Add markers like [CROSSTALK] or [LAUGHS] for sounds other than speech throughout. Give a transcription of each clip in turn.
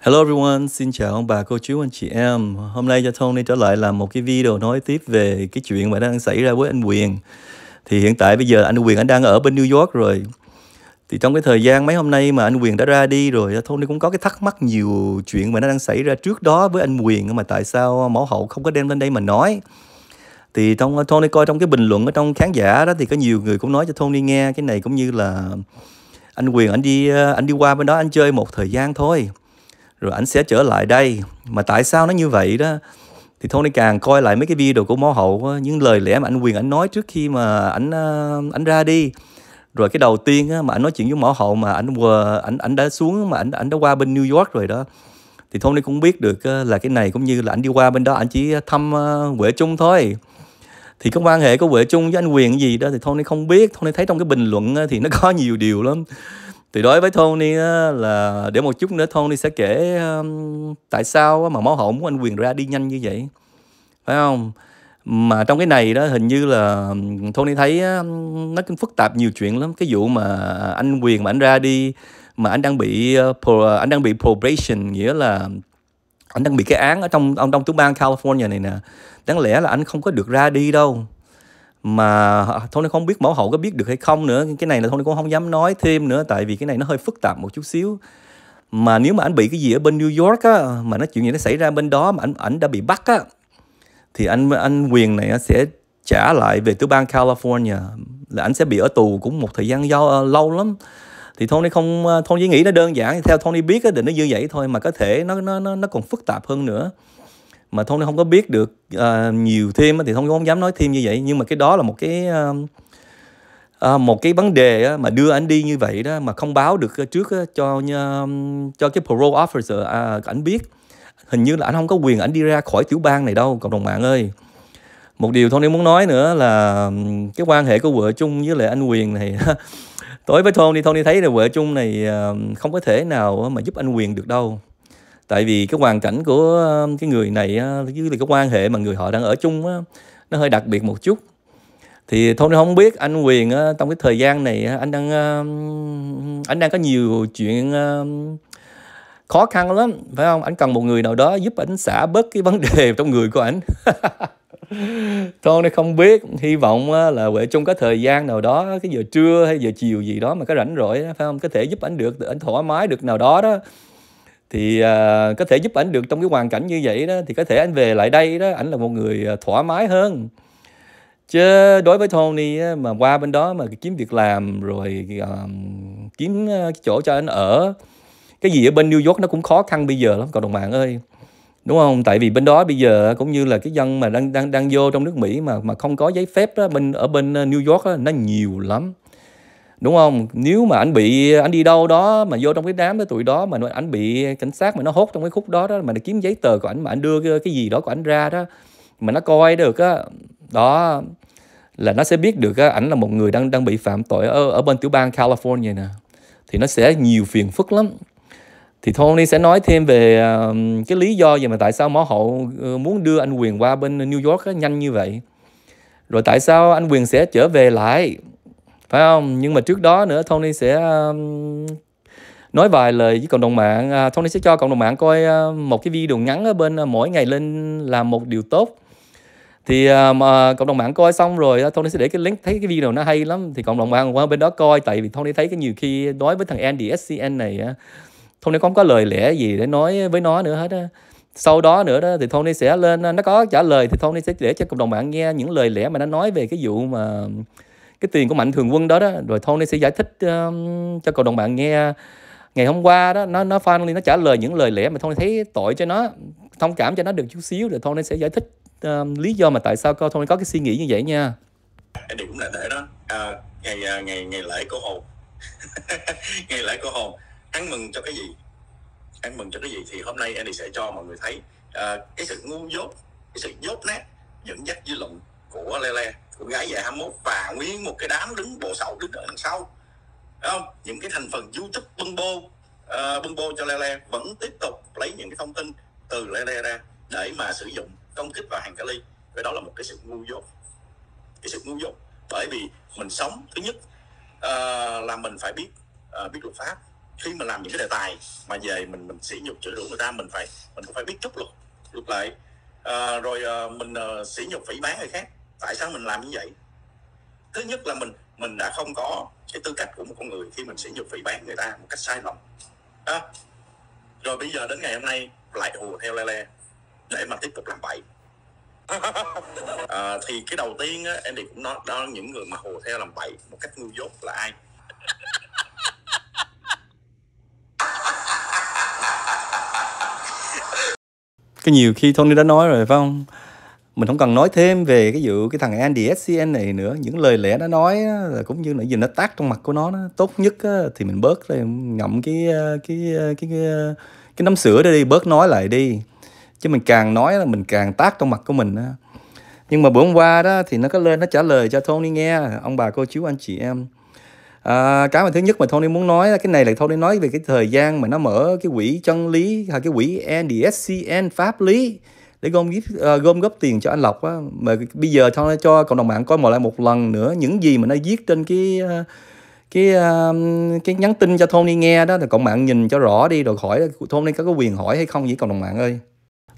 Hello everyone, xin chào ông bà, cô chú, anh chị em Hôm nay cho Tony trở lại làm một cái video nói tiếp về cái chuyện mà đang xảy ra với anh Quyền Thì hiện tại bây giờ anh Quyền anh đang ở bên New York rồi Thì trong cái thời gian mấy hôm nay mà anh Quyền đã ra đi rồi Tony cũng có cái thắc mắc nhiều chuyện mà nó đang xảy ra trước đó với anh Quyền Mà tại sao mẫu hậu không có đem lên đây mà nói thì trong Tony coi trong cái bình luận ở trong khán giả đó thì có nhiều người cũng nói cho Tony nghe cái này cũng như là anh Quyền anh đi anh đi qua bên đó anh chơi một thời gian thôi rồi ảnh sẽ trở lại đây mà tại sao nó như vậy đó thì Tony càng coi lại mấy cái video của Mó Hậu những lời lẽ mà anh Quyền anh nói trước khi mà anh anh ờ, ra đi rồi cái đầu tiên mà anh nói chuyện với Mỏ Hậu mà anh vừa anh anh đã xuống mà anh anh đã qua bên New York rồi đó thì Tony cũng biết được ờ, là cái này cũng như là anh đi qua bên đó anh chỉ thăm ờ, Huệ Trung thôi thì cái quan hệ của Huệ Trung với anh Quyền gì đó thì Tony không biết Tony thấy trong cái bình luận thì nó có nhiều điều lắm thì đối với Tony á, là để một chút nữa Tony sẽ kể um, tại sao mà máu hậu muốn anh quyền ra đi nhanh như vậy phải không mà trong cái này đó hình như là um, Tony thấy á, um, nó cũng phức tạp nhiều chuyện lắm cái vụ mà anh quyền mà anh ra đi mà anh đang bị uh, pro, anh đang bị probation nghĩa là anh đang bị cái án ở trong ông trong tiểu bang California này nè đáng lẽ là anh không có được ra đi đâu mà Tony không biết mẫu hậu có biết được hay không nữa cái này là Tony cũng không dám nói thêm nữa tại vì cái này nó hơi phức tạp một chút xíu mà nếu mà anh bị cái gì ở bên New York á mà nó chuyện gì nó xảy ra bên đó mà anh ảnh đã bị bắt á thì anh anh quyền này sẽ trả lại về tiểu bang California là anh sẽ bị ở tù cũng một thời gian do, uh, lâu lắm thì Tony không ờ, Tony nghĩ nó đơn giản theo Tony biết á định nó như vậy thôi mà có thể nó nó nó còn phức tạp hơn nữa mà Tony không có biết được uh, nhiều thêm thì Tony không dám nói thêm như vậy nhưng mà cái đó là một cái uh, À, một cái vấn đề mà đưa anh đi như vậy đó mà không báo được à, trước cho cho cái parole officer à, ảnh biết hình như là anh không có quyền ảnh đi ra khỏi tiểu bang này đâu cộng đồng mạng ơi một điều Tony muốn nói nữa là cái quan hệ của vợ chung với lại anh quyền này [LAUGHS] tối với Tony Tony thấy là vợ chung này không có thể nào mà giúp anh quyền được đâu tại vì cái hoàn cảnh của um, cái người này với cái quan hệ mà người họ đang ở chung á, nó hơi đặc biệt một chút thì thôi không biết anh quyền trong cái thời gian này anh đang um, anh đang có nhiều chuyện um, khó khăn lắm phải không anh cần một người nào đó giúp anh xả bớt cái vấn đề [LAUGHS] trong người của anh [LAUGHS] thôi nên không biết hy vọng là huệ chung có thời gian nào đó cái giờ trưa hay giờ chiều gì đó mà có rảnh rỗi phải không có thể giúp anh được anh thoải mái được nào đó đó thì à, có thể giúp ảnh được trong cái hoàn cảnh như vậy đó thì có thể anh về lại đây đó ảnh là một người à, thoải mái hơn chứ đối với Tony á, mà qua bên đó mà kiếm việc làm rồi à, kiếm à, chỗ cho anh ở cái gì ở bên New York nó cũng khó khăn bây giờ lắm cộng đồng mạng ơi đúng không tại vì bên đó bây giờ cũng như là cái dân mà đang đang đang vô trong nước Mỹ mà mà không có giấy phép đó, bên ở bên à, New York đó, nó nhiều lắm đúng không nếu mà anh bị anh đi đâu đó mà vô trong cái đám với tụi đó mà nó, anh bị cảnh sát mà nó hốt trong cái khúc đó đó mà nó kiếm giấy tờ của anh mà anh đưa cái, gì đó của anh ra đó mà nó coi được á đó, đó là nó sẽ biết được á ảnh là một người đang đang bị phạm tội ở ở bên tiểu bang California nè thì nó sẽ nhiều phiền phức lắm thì Tony sẽ nói thêm về cái lý do gì mà tại sao mỏ hậu ờ, muốn đưa anh Quyền qua bên New York á, nhanh như vậy rồi tại sao anh Quyền sẽ trở về lại phải không nhưng mà trước đó nữa Tony sẽ um, nói vài lời với cộng đồng mạng à, Tony sẽ cho cộng đồng mạng coi uh, một cái video ngắn ở bên uh, mỗi ngày lên làm một điều tốt thì à, mà cộng đồng mạng coi xong rồi à, Tony sẽ để cái link thấy cái video nó hay lắm thì cộng đồng mạng qua bên đó coi tại vì Tony thấy cái nhiều khi nói với thằng Andy SCN này Tony không có lời lẽ gì để nói với nó nữa hết á sau đó nữa đó thì Tony sẽ lên nó có trả lời thì Tony sẽ để cho cộng đồng mạng nghe những lời lẽ mà nó nói về cái vụ mà cái tiền của mạnh thường quân đó đó rồi Tony sẽ giải thích um, cho cộng đồng bạn nghe ngày hôm qua đó nó nó finally nó trả lời những lời lẽ mà Tony thấy tội cho nó thông cảm cho nó được chút xíu rồi Tony sẽ giải thích um, lý do mà tại sao cô Tony có cái suy nghĩ như vậy nha điều cũng là thế đó à, ngày à, ngày ngày lễ của hồn [LAUGHS] ngày lễ của hồn ăn mừng cho cái gì ăn mừng cho cái gì thì hôm nay Andy sẽ cho mọi người thấy à, cái sự ngu dốt cái sự dốt nát dẫn dắt dư luận của Lele cô gái dài 21 và nguyên một cái đám đứng bộ sậu đứng ở đằng sau đúng không những cái thành phần youtube bưng bô uh, bưng bô cho lele vẫn tiếp tục lấy những cái thông tin từ lele ra để mà sử dụng công kích vào hàng kali cái đó là một cái sự ngu dốt cái sự ngu dốt bởi vì mình sống thứ nhất uh, là mình phải biết uh, biết luật pháp khi mà làm những cái đề tài mà về mình mình sỉ nhục chữ rủa người ta mình phải mình cũng phải biết chút luật luật lại, à, rồi à, mình à, sỉ nhục phỉ bán người khác tại sao mình làm như vậy thứ nhất là mình mình đã không có cái tư cách của một con người khi mình sẽ nhược phỉ bán người ta một cách sai lầm đó rồi bây giờ đến ngày hôm nay lại hùa theo le le để mà tiếp tục làm bậy [LAUGHS] à, thì cái đầu tiên á, em thì cũng nói đó những người mà hùa theo làm bậy một cách ngu dốt là ai [LAUGHS] cái nhiều khi Tony đã nói rồi phải không mình không cần nói thêm về cái vụ cái thằng Andy SCN này nữa những lời lẽ nó nói là cũng như là gì nó tác trong mặt của nó, tốt nhất thì mình bớt rồi ngậm cái ờ, cái ờ, cái cái, cái nắm sữa đó đi bớt nói lại đi chứ mình càng nói là mình càng tác trong mặt của mình nhưng mà bữa hôm qua đó thì nó có lên nó trả lời cho Tony nghe ông bà cô chú anh chị em à, cái mà thứ nhất mà Tony muốn nói là cái này là Tony nói về cái thời gian mà nó mở cái quỹ chân lý hay cái quỹ NDSCN pháp lý để gom góp uh, ờ, gom góp tiền cho anh lộc á mà bây giờ thôi cho cộng đồng mạng coi một lại một lần nữa những gì mà nó viết trên cái ờ, cái uh, cái nhắn tin cho đi nghe đó thì cộng mạng nhìn cho rõ đi rồi hỏi Tony có có quyền hỏi hay không vậy cộng đồng mạng ơi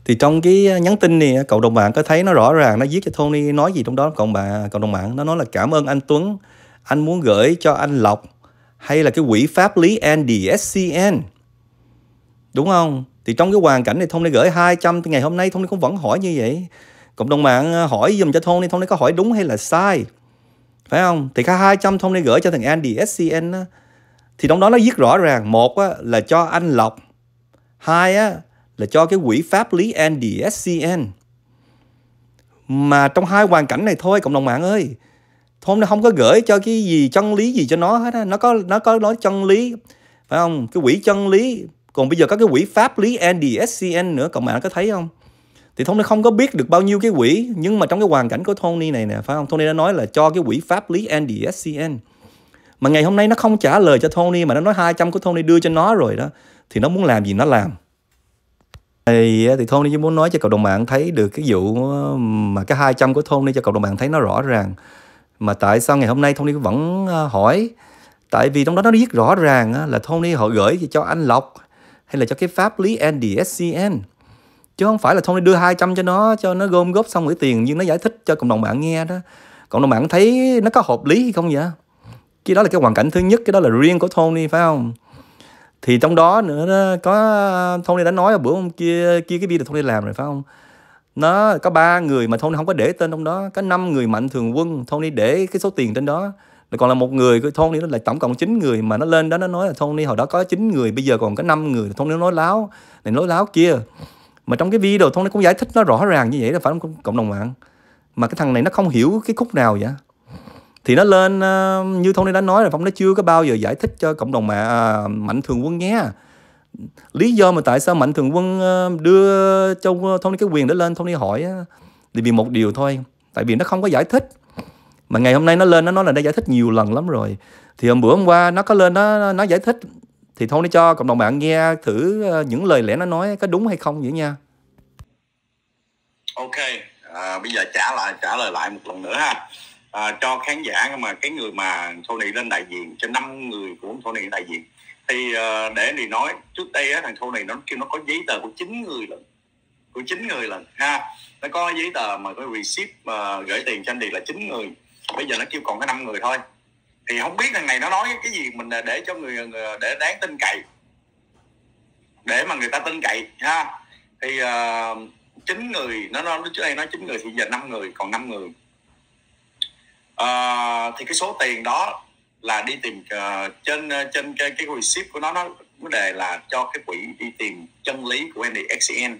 thì trong cái nhắn tin này cộng đồng mạng có thấy nó rõ ràng nó viết cho đi nói gì trong đó cộng bạn cộng đồng mạng nó nói là cảm ơn anh Tuấn anh muốn gửi cho anh Lộc hay là cái quỹ pháp lý NDSCN đúng không thì trong cái hoàn cảnh này thông đã gửi 200 thì ngày hôm nay thông cũng vẫn hỏi như vậy cộng đồng mạng à, hỏi dùm cho thông đi thông có hỏi đúng hay là sai phải không thì cái 200 thông đã gửi cho thằng Andy SCN á, thì trong đó nó viết rõ ràng một á, là cho anh Lộc hai á, là cho cái quỹ pháp lý Andy SCN mà trong hai hoàn cảnh này thôi cộng đồng mạng ơi thông nó không có gửi cho cái gì chân lý gì cho nó hết á nó có nó có nói chân lý phải không cái quỹ chân lý còn bây giờ có cái quỹ pháp lý NDSCN nữa cộng bạn có thấy không thì Tony không có biết được bao nhiêu cái quỹ nhưng mà trong cái hoàn cảnh của Tony này nè phải không Tony đã nói là cho cái quỹ pháp lý NDSCN mà ngày hôm nay nó không trả lời cho Tony mà nó nói 200 của Tony đưa cho nó rồi đó thì nó muốn làm gì nó làm thì ờ, thì Tony chỉ muốn nói cho cộng đồng mạng thấy được cái vụ ờ, mà cái 200 của Tony cho cộng đồng mạng thấy nó rõ ràng mà tại sao ngày hôm nay Tony vẫn ờ, hỏi tại vì trong đó nó viết rõ ràng là Tony họ gửi cho anh Lộc hay là cho cái pháp lý NDSCN chứ không phải là Tony đưa 200 cho nó cho nó gom góp xong gửi tiền nhưng nó giải thích cho cộng đồng mạng nghe đó cộng đồng mạng thấy nó có hợp lý hay không vậy cái đó là cái hoàn cảnh thứ nhất cái đó là riêng của Tony phải không thì trong đó nữa đó, có Tony đã nói ở bữa hôm kia kia cái video Tony làm rồi phải không nó có ba người mà Tony không có để tên trong đó có năm người mạnh thường quân Tony để cái số tiền trên đó nó còn là một người thôn đi đó là tổng cộng 9 người mà nó lên đó nó nói là thôn đi hồi đó có 9 người bây giờ còn có 5 người thôn đi nói láo này nói láo kia mà trong cái video thôn Tony cũng giải thích nó rõ ràng như vậy là phải không cộng đồng mạng mà cái thằng này nó không hiểu cái khúc nào vậy thì nó lên ờ, như thôn đi đã nói là Phong nó chưa có bao giờ giải thích cho cộng đồng mạng à, mạnh thường quân nghe lý do mà tại sao mạnh thường quân ờ, đưa cho thôn đi cái quyền để lên thôn đi hỏi thì vì một điều thôi tại vì nó không có giải thích mà ngày hôm nay nó lên nó nói là đã giải thích nhiều lần lắm rồi thì hôm bữa hôm qua nó có lên nó nó giải thích thì thôi để cho cộng đồng bạn nghe thử ờ, những lời lẽ nó nói có đúng hay không vậy nha ok à, bây giờ trả lại trả lời lại một lần nữa ha à, cho khán giả mà cái người mà Tony lên đại diện cho năm người của Tony đại diện thì uh, để thì nói trước đây á, thằng Tony nó kêu nó có giấy tờ của chín người lần của chín người lần ha nó có giấy tờ mà có receipt uh, gửi tiền cho anh Điền là chín người bây giờ nó kêu còn có năm người thôi thì không biết rằng này nó nói cái gì mình để cho người, người để đáng tin cậy để mà người ta tin cậy ha thì ờ, chín uh, người nó nó trước đây nói chín người thì giờ năm người còn năm người uh, thì cái số tiền đó là đi tìm uh, trên trên cái cái quỹ ship của nó nó vấn đề là cho cái quỹ đi tìm chân lý của NDXN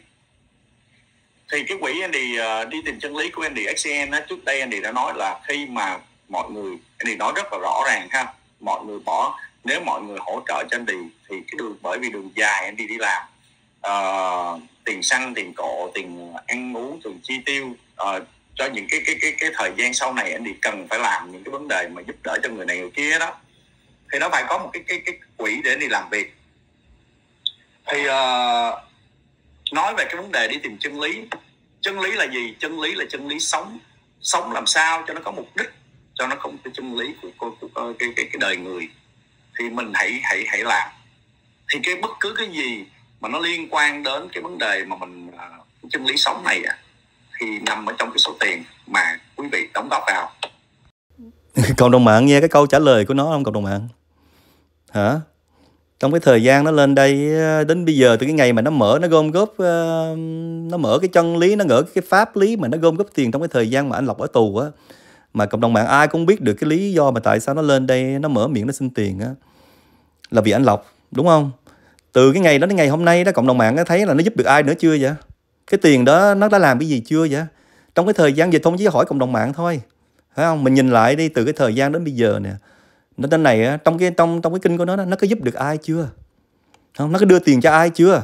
thì cái quỹ Andy uh, ờ, đi tìm chân lý của Andy XCN á, trước đây Andy đã nói là khi mà mọi người Andy nói rất là rõ ràng ha mọi người bỏ nếu mọi người hỗ trợ cho Andy thì cái đường bởi vì đường dài Andy đi làm uh, tiền xăng tiền cộ tiền ăn uống tiền chi tiêu uh, cho những cái cái cái cái thời gian sau này Andy cần phải làm những cái vấn đề mà giúp đỡ cho người này người kia đó thì nó phải có một cái cái cái quỹ để đi làm việc thì uh, nói về cái vấn đề đi tìm chân lý chân lý là gì chân lý là chân lý sống sống làm sao cho nó có mục đích cho nó không cái chân lý của, của, của, của cái, cái cái đời người thì mình hãy hãy hãy làm thì cái bất cứ cái gì mà nó liên quan đến cái vấn đề mà mình uh, chân lý sống này à, thì nằm ở trong cái số tiền mà quý vị đóng góp vào [LAUGHS] cộng đồng mạng nghe cái câu trả lời của nó không cộng đồng mạng hả trong cái thời gian nó lên đây đến bây giờ từ cái ngày mà nó mở nó gom góp ờ, nó mở cái chân lý nó ngỡ cái pháp lý mà nó gom góp tiền trong cái thời gian mà anh lộc ở tù á mà cộng đồng mạng ai cũng biết được cái lý do mà tại sao nó lên đây nó mở miệng nó xin tiền á là vì anh lộc đúng không từ cái ngày đó đến ngày hôm nay đó cộng đồng mạng nó thấy là nó giúp được ai nữa chưa vậy cái tiền đó nó đã làm cái gì chưa vậy trong cái thời gian dịch thông chỉ hỏi cộng đồng mạng thôi phải không mình nhìn lại đi từ cái thời gian đến bây giờ nè nó tên này trong cái trong trong cái kinh của nó nó có giúp được ai chưa không nó có đưa tiền cho ai chưa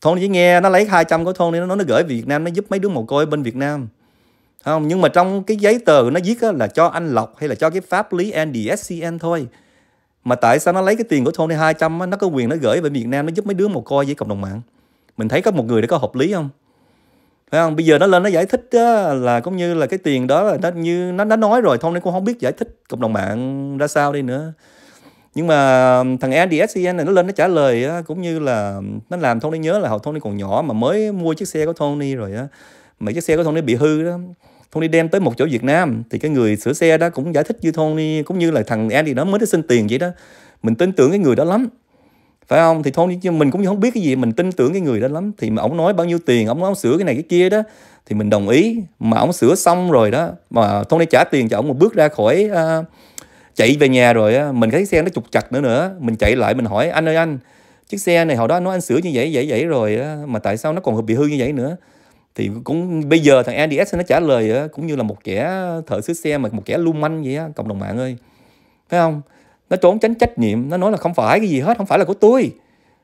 thôn chỉ nghe nó lấy 200 của thôn đi nó nó gửi về Việt Nam nó giúp mấy đứa mồ côi bên Việt Nam không nhưng mà trong cái giấy tờ nó viết là cho anh Lộc hay là cho cái pháp lý NDSCN thôi mà tại sao nó lấy cái tiền của thôn đi 200 nó có quyền nó gửi về Việt Nam nó giúp mấy đứa mồ côi với cộng đồng mạng mình thấy có một người đã có hợp lý không phải không bây giờ nó lên nó giải thích á, là cũng như là cái tiền đó là nó như nó nó nói rồi thôi nên cũng không biết giải thích cộng đồng mạng ra sao đi nữa nhưng mà thằng ADSCN này nó lên nó trả lời á, cũng như là nó làm Tony nhớ là hồi Tony còn nhỏ mà mới mua chiếc xe của Tony rồi á mà chiếc xe của Tony bị hư đó Tony đem tới một chỗ Việt Nam thì cái người sửa xe đó cũng giải thích như Tony cũng như là thằng Andy đó mới xin tiền vậy đó mình tin tưởng cái người đó lắm phải không thì thôi mình cũng không biết cái gì mình tin tưởng cái người đó lắm thì mà ông nói bao nhiêu tiền ông nói sửa cái này cái kia đó thì mình đồng ý mà ông sửa xong rồi đó mà thôi đi trả tiền cho ông một bước ra khỏi uh, chạy về nhà rồi á mình thấy xe nó trục chặt nữa nữa mình chạy lại mình hỏi anh ơi anh chiếc xe này hồi đó nói anh sửa như vậy vậy vậy rồi á mà tại sao nó còn bị hư như vậy nữa thì cũng bây giờ thằng Andy nó trả lời á cũng như là một kẻ thợ sửa xe mà một kẻ lưu manh vậy á cộng đồng mạng ơi phải không nó trốn tránh trách nhiệm nó nói là không phải cái gì hết không phải là của tôi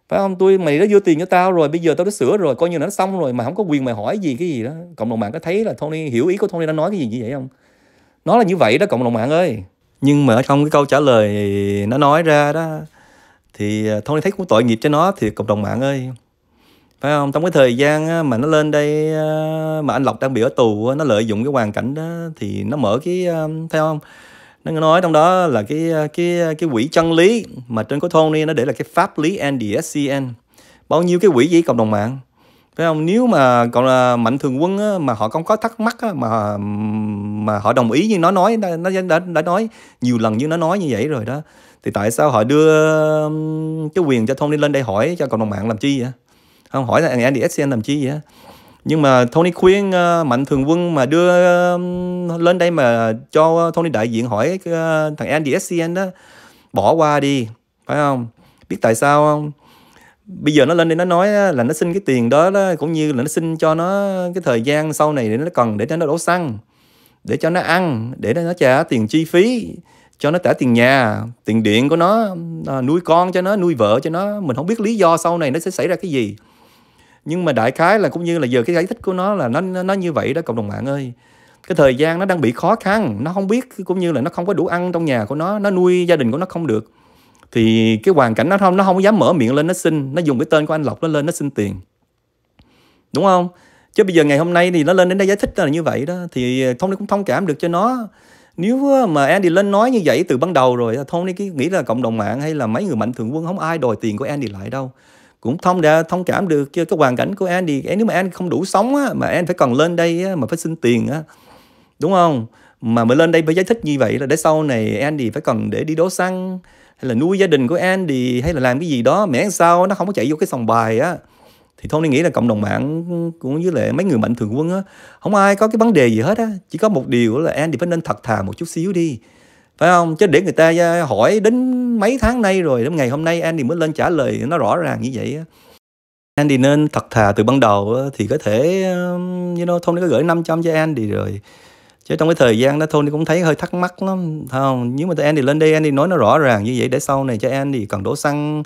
phải không tôi mày đã đưa tiền cho tao rồi bây giờ tao đã sửa rồi coi như là nó xong rồi mà không có quyền mày hỏi gì cái gì đó cộng đồng mạng có thấy là Tony hiểu ý của Tony đang nói cái gì như vậy không nó là như vậy đó cộng đồng mạng ơi nhưng mà trong cái câu trả lời nó nói ra đó thì à, Tony thấy cũng tội nghiệp cho nó thì cộng đồng mạng ơi phải không trong cái thời gian mà nó lên đây à, mà anh Lộc đang bị ở tù nó lợi dụng cái hoàn cảnh đó thì nó mở cái thấy à, không nó nói trong đó là cái cái cái quỹ chân lý mà trên có thôn đi nó để là cái pháp lý NDSCN bao nhiêu cái quỹ gì cộng đồng mạng phải không nếu mà còn là mạnh thường quân á, mà họ không có thắc mắc á, mà mà họ đồng ý như nó nói nó đã, đã nói nhiều lần như nó nói như vậy rồi đó thì tại sao họ đưa cái quyền cho thông lên đây hỏi cho cộng đồng mạng làm chi vậy không hỏi là NDSCN làm chi vậy nhưng mà Tony khuyên uh, mạnh thường quân mà đưa uh, lên đây mà cho Tony đại diện hỏi uh, thằng Andy SCN đó bỏ qua đi phải không biết tại sao không bây giờ nó lên đây nó nói là nó xin cái tiền đó, đó cũng như là nó xin cho nó cái thời gian sau này để nó cần để cho nó đổ xăng để cho nó ăn để nó trả tiền chi phí cho nó trả tiền nhà tiền điện của nó à, nuôi con cho nó nuôi vợ cho nó mình không biết lý do sau này nó sẽ xảy ra cái gì nhưng mà đại khái là cũng như là giờ cái giải thích của nó là nó nó như vậy đó cộng đồng mạng ơi cái thời gian nó đang bị khó khăn nó không biết cũng như là nó không có đủ ăn trong nhà của nó nó nuôi gia đình của nó không được thì cái hoàn cảnh nó không nó không dám mở miệng lên nó xin nó dùng cái tên của anh lộc nó lên nó xin tiền đúng không chứ bây giờ ngày hôm nay thì nó lên đến đây giải thích là như vậy đó thì thông cũng thông cảm được cho nó nếu mà Andy lên nói như vậy từ ban đầu rồi Tony nghĩ là cộng đồng mạng hay là mấy người mạnh thường quân không ai đòi tiền của Andy lại đâu cũng thông đã thông cảm được cho cái hoàn cảnh của anh Andy nếu mà anh không đủ sống á, mà anh phải còn lên đây á, mà phải xin tiền á đúng không mà mới lên đây phải giải thích như vậy là để sau này anh thì phải cần để đi đổ xăng hay là nuôi gia đình của anh thì hay là làm cái gì đó mẹ sao nó không có chạy vô cái sòng bài á thì Tony nghĩ là cộng đồng mạng cũng với lại mấy người mạnh thường quân á không ai có cái vấn đề gì hết á chỉ có một điều là anh thì phải nên thật thà một chút xíu đi phải không chứ để người ta à, hỏi đến mấy tháng nay rồi đến ngày hôm nay Andy mới lên trả lời nó rõ ràng như vậy Andy nên thật thà từ ban đầu thì có thể um, you know Tony có gửi 500 cho Andy rồi chứ trong cái thời gian đó Tony cũng thấy hơi thắc mắc lắm không nếu mà Andy lên đây Andy nói nó rõ ràng như vậy để sau này cho Andy cần đổ xăng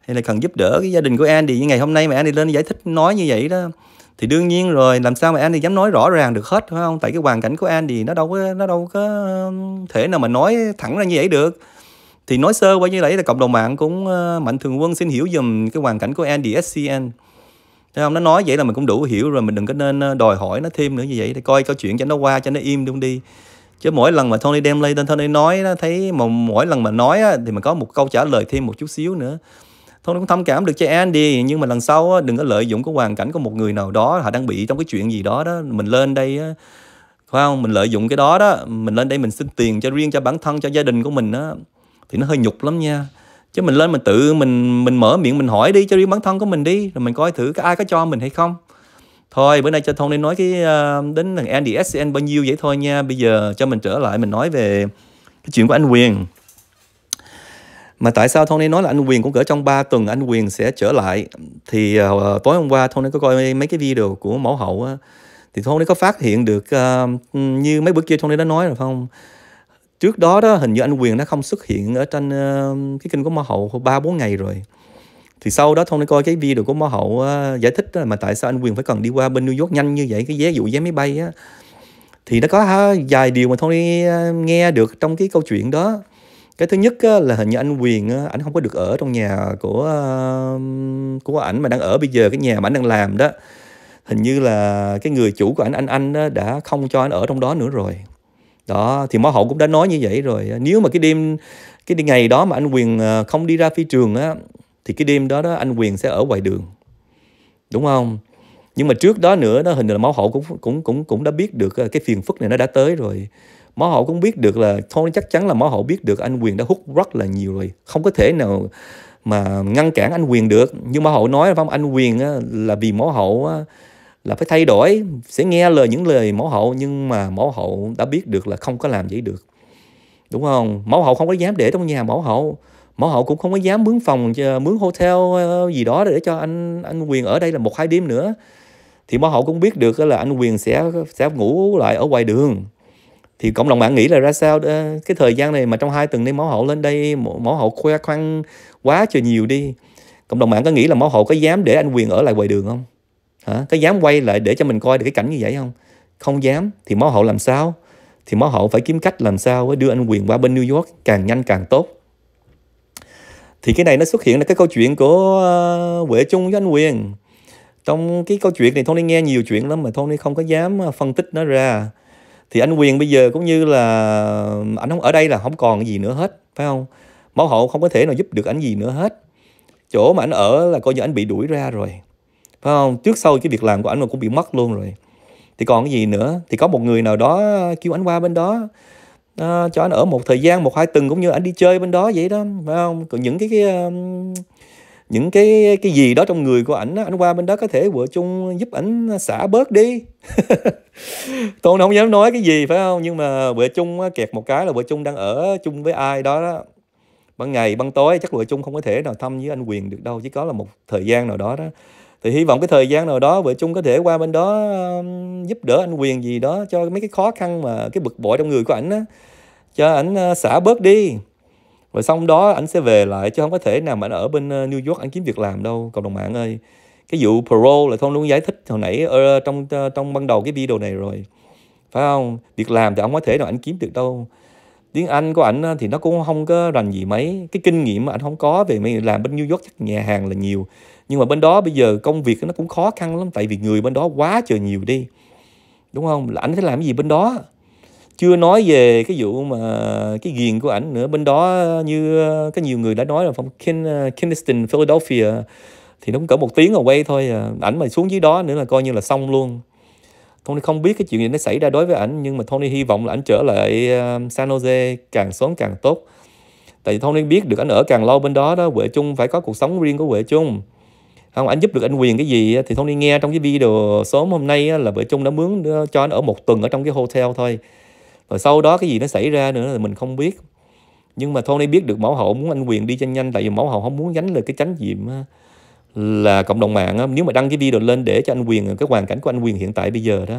hay là cần giúp đỡ cái gia đình của Andy như ngày hôm nay mà Andy lên giải thích nói như vậy đó thì đương nhiên rồi làm sao mà Andy dám nói rõ ràng được hết phải không tại cái hoàn cảnh của Andy nó đâu có nó đâu có thể nào mà nói thẳng ra như vậy được thì nói sơ qua như vậy là cộng đồng mạng cũng mạnh thường quân xin hiểu dùm cái hoàn cảnh của Andy SCN Thấy không? Nó nói vậy là mình cũng đủ hiểu rồi Mình đừng có nên đòi hỏi nó thêm nữa như vậy Để coi câu chuyện cho nó qua cho nó im luôn đi Chứ mỗi lần mà Tony đem lên Tony nói Thấy mà mỗi lần mà nói Thì mà có một câu trả lời thêm một chút xíu nữa thôi nó cũng thông cảm được cho anh đi nhưng mà lần sau á đừng có lợi dụng cái hoàn cảnh của một người nào đó họ đang bị trong cái chuyện gì đó đó mình lên đây phải không mình lợi dụng cái đó đó mình lên đây mình xin tiền cho riêng cho bản thân cho gia đình của mình á thì nó hơi nhục lắm nha chứ mình lên mình tự mình mình mở miệng mình hỏi đi cho riêng bản thân của mình đi rồi mình coi thử cái ai có cho mình hay không thôi bữa nay cho thông nên nói cái ờ, đến thằng Andy SCN bao nhiêu vậy thôi nha bây giờ cho mình trở lại mình nói về cái chuyện của anh Quyền mà tại sao Tony nói là anh Quyền cũng cỡ trong 3 tuần anh Quyền sẽ trở lại thì uh, tối hôm qua Tony có coi mấy cái video của mẫu hậu á, thì Tony có phát hiện được uh, như mấy bữa kia Tony đã nói rồi không trước đó đó hình như anh Quyền đã không xuất hiện ở trên uh, cái kênh của mẫu hậu ba bốn ngày rồi thì sau đó Tony coi cái video của mẫu hậu uh, giải thích mà tại sao anh Quyền phải cần đi qua bên New York nhanh như vậy cái vé dụ vé máy bay á thì nó có vài điều mà Tony nghe được trong cái câu chuyện đó cái thứ nhất á, là hình như anh Quyền á, anh không có được ở trong nhà của uh, của ảnh mà đang ở bây giờ cái nhà mà ảnh đang làm đó hình như là cái người chủ của ảnh anh anh đó, đã không cho anh ở trong đó nữa rồi đó thì mó hậu cũng đã nói như vậy rồi nếu mà cái đêm cái ngày đó mà anh quyền ờ, không đi ra phi trường á thì cái đêm đó đó anh quyền sẽ ở ngoài đường đúng không nhưng mà trước đó nữa đó hình như là máu hậu cũng cũng cũng cũng đã biết được ờ, cái phiền phức này nó đã tới rồi mỏ hậu cũng biết được là thôi chắc chắn là mỏ hậu biết được anh quyền đã hút rất là nhiều rồi không có thể nào mà ngăn cản anh quyền được nhưng mỏ hậu nói không vâng, anh quyền là vì mỏ hậu là phải thay đổi sẽ nghe lời những lời mỏ hậu nhưng mà mỏ hậu đã biết được là không có làm vậy được đúng không mỏ hậu không có dám để trong nhà mỏ hậu mỏ hậu cũng không có dám mướn phòng ờ, mướn hotel ờ, gì đó để cho anh anh quyền ở đây là một hai đêm nữa thì mỏ hậu cũng biết được là anh quyền sẽ sẽ ngủ lại ở ngoài đường thì cộng đồng mạng nghĩ là ra sao ờ, cái thời gian này mà trong hai tuần đi máu hậu lên đây máu hậu khoe khoang quá trời nhiều đi cộng đồng mạng có nghĩ là máu hậu có dám để anh quyền ở lại ngoài đường không hả có dám quay lại để cho mình coi được cái cảnh như vậy không không dám thì máu hậu làm sao thì máu hậu phải kiếm cách làm sao đưa anh quyền qua bên new york càng nhanh càng tốt thì cái này nó xuất hiện là cái câu chuyện của ờ, Huệ chung với anh Quyền trong cái câu chuyện này Tony nghe nhiều chuyện lắm mà Tony không có dám ờ, phân tích nó ra thì anh quyền bây giờ cũng như là anh không ở đây là không còn gì nữa hết phải không mẫu hậu không có thể nào giúp được anh gì nữa hết chỗ mà anh ở là coi như anh bị đuổi ra rồi phải không trước sau cái việc làm của anh mà cũng bị mất luôn rồi thì còn cái gì nữa thì có một người nào đó kêu anh qua bên đó à, cho anh ở một thời gian một hai tuần cũng như anh đi chơi bên đó vậy đó phải không còn những cái, cái những cái cái gì đó trong người của ảnh ảnh qua bên đó có thể vợ chung giúp ảnh xả bớt đi [LAUGHS] tôi không dám nói cái gì phải không nhưng mà vợ chung kẹt một cái là vợ chung đang ở chung với ai đó, đó. ban ngày ban tối chắc vợ chung không có thể nào thăm với anh quyền được đâu chỉ có là một thời gian nào đó đó thì hy vọng cái thời gian nào đó vợ chung có thể qua bên đó giúp đỡ anh quyền gì đó cho mấy cái khó khăn mà cái bực bội trong người của ảnh á cho ảnh xả bớt đi rồi xong đó anh sẽ về lại chứ không có thể nào mà anh ở bên ờ, New York anh kiếm việc làm đâu cộng đồng mạng ơi cái vụ parole là thông luôn giải thích hồi nãy ở ờ, trong ờ, trong ban đầu cái video này rồi phải không việc làm thì không có thể nào anh kiếm được đâu tiếng Anh của anh thì nó cũng không có rành gì mấy cái kinh nghiệm mà anh không có về mình làm bên New York chắc nhà hàng là nhiều nhưng mà bên đó bây giờ công việc nó cũng khó khăn lắm tại vì người bên đó quá trời nhiều đi đúng không là anh sẽ làm cái gì bên đó chưa nói về cái vụ mà cái ghiền của ảnh nữa bên đó như ờ, có nhiều người đã nói là phòng Ken, ờ, Kingston Philadelphia thì nó cũng cỡ một tiếng ở quay thôi à. ảnh mà xuống dưới đó nữa là coi như là xong luôn Tony không biết cái chuyện gì nó xảy ra đối với ảnh nhưng mà Tony hy vọng là ảnh trở lại ờ, San Jose càng sớm càng tốt tại vì Tony biết được ảnh ở càng lâu bên đó đó Huệ Chung phải có cuộc sống riêng của Huệ Chung không ảnh giúp được anh quyền cái gì thì Tony nghe trong cái video sớm hôm nay là Huệ Chung đã mướn cho anh ở một tuần ở trong cái hotel thôi rồi sau đó cái gì nó xảy ra nữa là mình không biết nhưng mà Tony biết được mẫu hậu muốn anh quyền đi tranh nhanh tại vì mẫu hậu không muốn gánh được cái tránh nhiệm là cộng đồng mạng nếu mà đăng cái video lên để cho anh quyền cái hoàn cảnh của anh quyền hiện tại bây giờ đó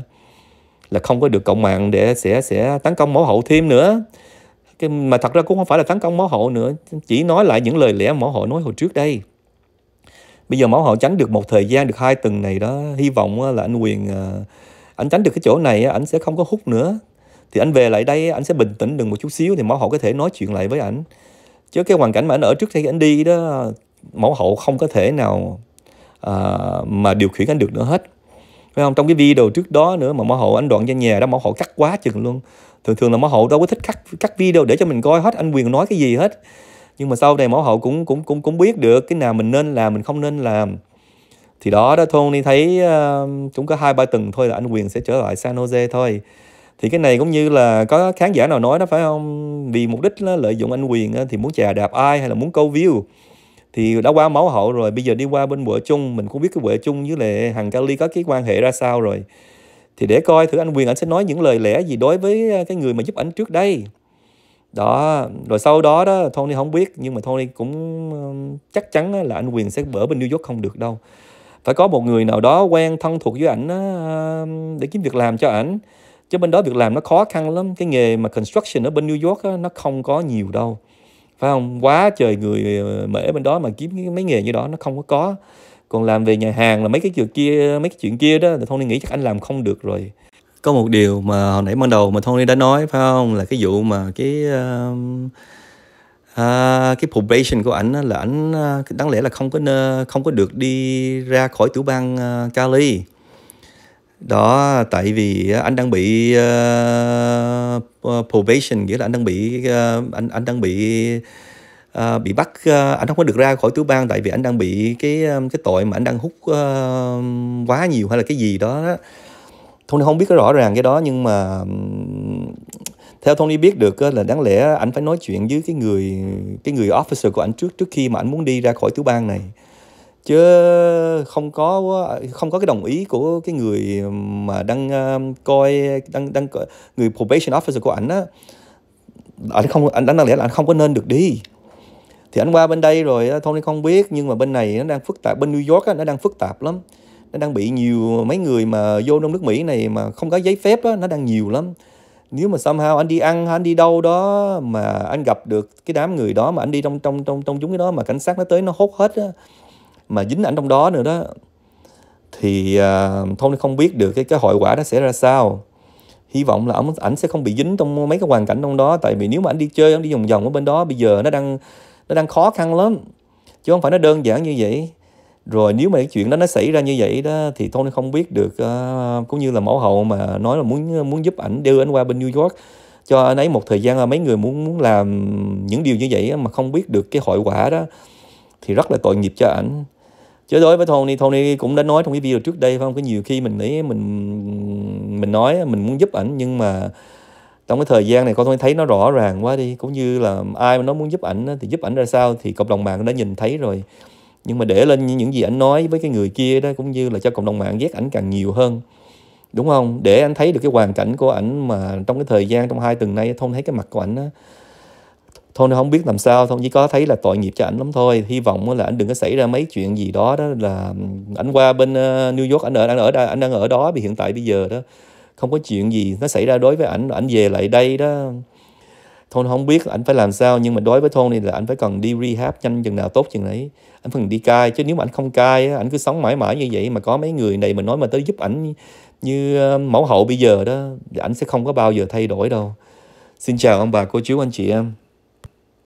là không có được cộng mạng để sẽ sẽ tấn công mẫu hậu thêm nữa cái mà thật ra cũng không phải là tấn công mẫu hậu nữa chỉ nói lại những lời lẽ mẫu hậu nói hồi trước đây bây giờ mẫu hậu tránh được một thời gian được hai tuần này đó hy vọng là anh quyền à, anh tránh được cái chỗ này anh sẽ không có hút nữa thì anh về lại đây anh sẽ bình tĩnh được một chút xíu thì mẫu hậu có thể nói chuyện lại với ảnh chứ cái hoàn cảnh mà anh ở trước khi anh đi đó mẫu hậu không có thể nào à, mà điều khiển anh được nữa hết phải không trong cái video trước đó nữa mà mẫu hậu anh đoạn ra nhà đó mẫu hậu cắt quá chừng luôn thường thường là mẫu hậu đâu có thích cắt cắt video để cho mình coi hết anh quyền nói cái gì hết nhưng mà sau này mẫu hậu cũng cũng cũng cũng biết được cái nào mình nên làm mình không nên làm thì đó đó đi thấy uh, à, cũng có hai ba tuần thôi là anh quyền sẽ trở lại San Jose thôi thì cái này cũng như là có khán giả nào nói đó phải không vì mục đích đó, lợi dụng anh quyền thì muốn chà đạp ai hay là muốn câu view thì đã qua máu hậu rồi bây giờ đi qua bên vợ chung mình cũng biết cái vợ chung với lại hằng kali có cái quan hệ ra sao rồi thì để coi thử anh quyền anh sẽ nói những lời lẽ gì đối với à, cái người mà giúp ảnh trước đây đó rồi sau đó đó Tony không biết nhưng mà Tony cũng chắc chắn là anh quyền sẽ bỡ bên New York không được đâu phải có một người nào đó quen thân thuộc với ảnh để kiếm việc làm cho ảnh chứ bên đó việc làm nó khó khăn lắm cái nghề mà construction ở bên New York á, nó không có nhiều đâu phải không quá trời người ờ, mễ bên đó mà kiếm mấy nghề như đó nó không có có còn làm về nhà hàng là mấy cái chuyện kia mấy cái chuyện kia đó thì Tony nghĩ chắc anh làm không được rồi có một điều mà hồi nãy ban đầu mà Tony đã nói phải không là cái vụ mà cái uh, uh, cái probation của ảnh là ảnh đáng lẽ là không có không có được đi ra khỏi tiểu bang uh, Cali đó tại vì ờ, anh đang bị uh, probation nghĩa là anh đang bị uh, anh anh đang bị uh, bị bắt uh, anh không có được ra khỏi tiểu bang tại vì anh đang bị cái cái tội mà anh đang hút uh, quá nhiều hay là cái gì đó, đó. không biết rõ ràng cái đó nhưng mà theo Tony biết được là đáng lẽ anh phải nói chuyện với cái người cái người officer của anh trước trước khi mà anh muốn đi ra khỏi tiểu bang này chứ không có không có cái đồng ý của cái người mà đang um, coi đang đang người probation officer của ảnh á ảnh không anh đáng lẽ là anh không có nên được đi thì anh qua bên đây rồi thôi Tony không biết nhưng mà bên này nó đang phức tạp bên New York á, nó đang phức tạp lắm nó đang bị nhiều mấy người mà vô trong nước Mỹ này mà không có giấy phép á, nó đang nhiều lắm nếu mà somehow anh đi ăn hay anh đi đâu đó mà anh gặp được cái đám người đó mà anh đi trong trong trong trong chúng cái đó mà cảnh sát nó tới nó hốt hết á, mà dính ảnh trong đó nữa đó thì uh, Tony không biết được cái cái hậu quả đó sẽ ra sao hy vọng là ông ảnh sẽ không bị dính trong mấy cái hoàn cảnh trong đó tại vì nếu mà ảnh đi chơi ảnh đi vòng vòng ở bên đó bây giờ nó đang nó đang khó khăn lắm chứ không phải nó đơn giản như vậy rồi nếu mà cái chuyện đó nó xảy ra như vậy đó thì Tony không biết được uh, cũng như là mẫu hậu mà nói là muốn muốn giúp ảnh đưa ảnh qua bên New York cho anh ấy một thời gian là mấy người muốn muốn làm những điều như vậy mà không biết được cái hậu quả đó thì rất là tội nghiệp cho ảnh chứ đối với Tony Tony cũng đã nói trong cái video trước đây phải không có nhiều khi mình nghĩ mình mình nói mình muốn giúp ảnh nhưng mà trong cái thời gian này con tôi thấy nó rõ ràng quá đi cũng như là ai mà nó muốn giúp ảnh thì giúp ảnh ra sao thì cộng đồng mạng đã nhìn thấy rồi nhưng mà để lên những gì ảnh nói với cái người kia đó cũng như là cho cộng đồng mạng ghét ảnh càng nhiều hơn đúng không để anh thấy được cái hoàn cảnh của ảnh mà trong cái thời gian trong hai tuần nay thông thấy cái mặt của ảnh đó Thôn không biết làm sao, thôi chỉ có thấy là tội nghiệp cho ảnh lắm thôi. Hy vọng là ảnh đừng có xảy ra mấy chuyện gì đó đó là ảnh qua bên ờ, New York, ảnh ở, đang ở ảnh đang ở đó vì hiện tại bây giờ đó không có chuyện gì nó xảy ra đối với ảnh, ảnh về lại đây đó. Thôn không biết ảnh phải làm sao nhưng mà đối với Thôn thì là ảnh phải cần đi rehab nhanh chừng nào tốt chừng đấy. Ảnh phần đi cai chứ nếu mà ảnh không cai ảnh cứ sống mãi mãi như vậy mà có mấy người này mà nói mà tới giúp ảnh như ờ, mẫu hậu bây giờ đó thì ảnh sẽ không có bao giờ thay đổi đâu. Xin chào ông bà cô chú anh chị em.